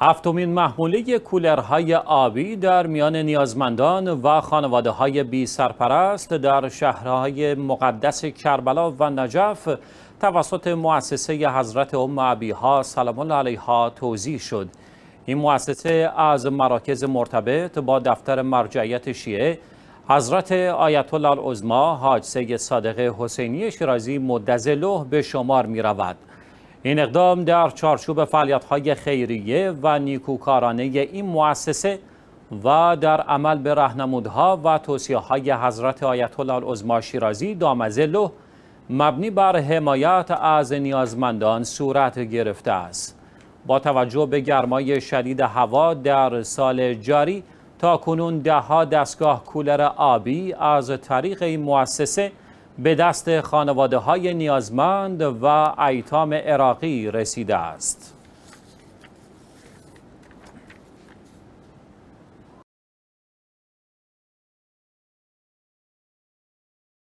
هفتمین محموله کولرهای آبی در میان نیازمندان و خانواده های بی سرپرست در شهرهای مقدس کربلا و نجف توسط مؤسسه حضرت ام عبیها سلام الله علیها توضیح شد. این مؤسسه از مراکز مرتبط با دفتر مرجعیت شیعه حضرت آیت الله العظما حاج سید صادق حسینی شیرازی مدظله به شمار می رود. این اقدام در چارچوب فعالیت‌های خیریه و نیکوکارانه این مؤسسه و در عمل به رهنمودها و توصیه‌های حضرت آیت الله العظما شیرازی دامزلو مبنی بر حمایت از نیازمندان صورت گرفته است با توجه به گرمای شدید هوا در سال جاری تا کنون ها دستگاه کولر آبی از طریق این مؤسسه به دست خانواده های نیازمند و ایتام عراقی رسیده است.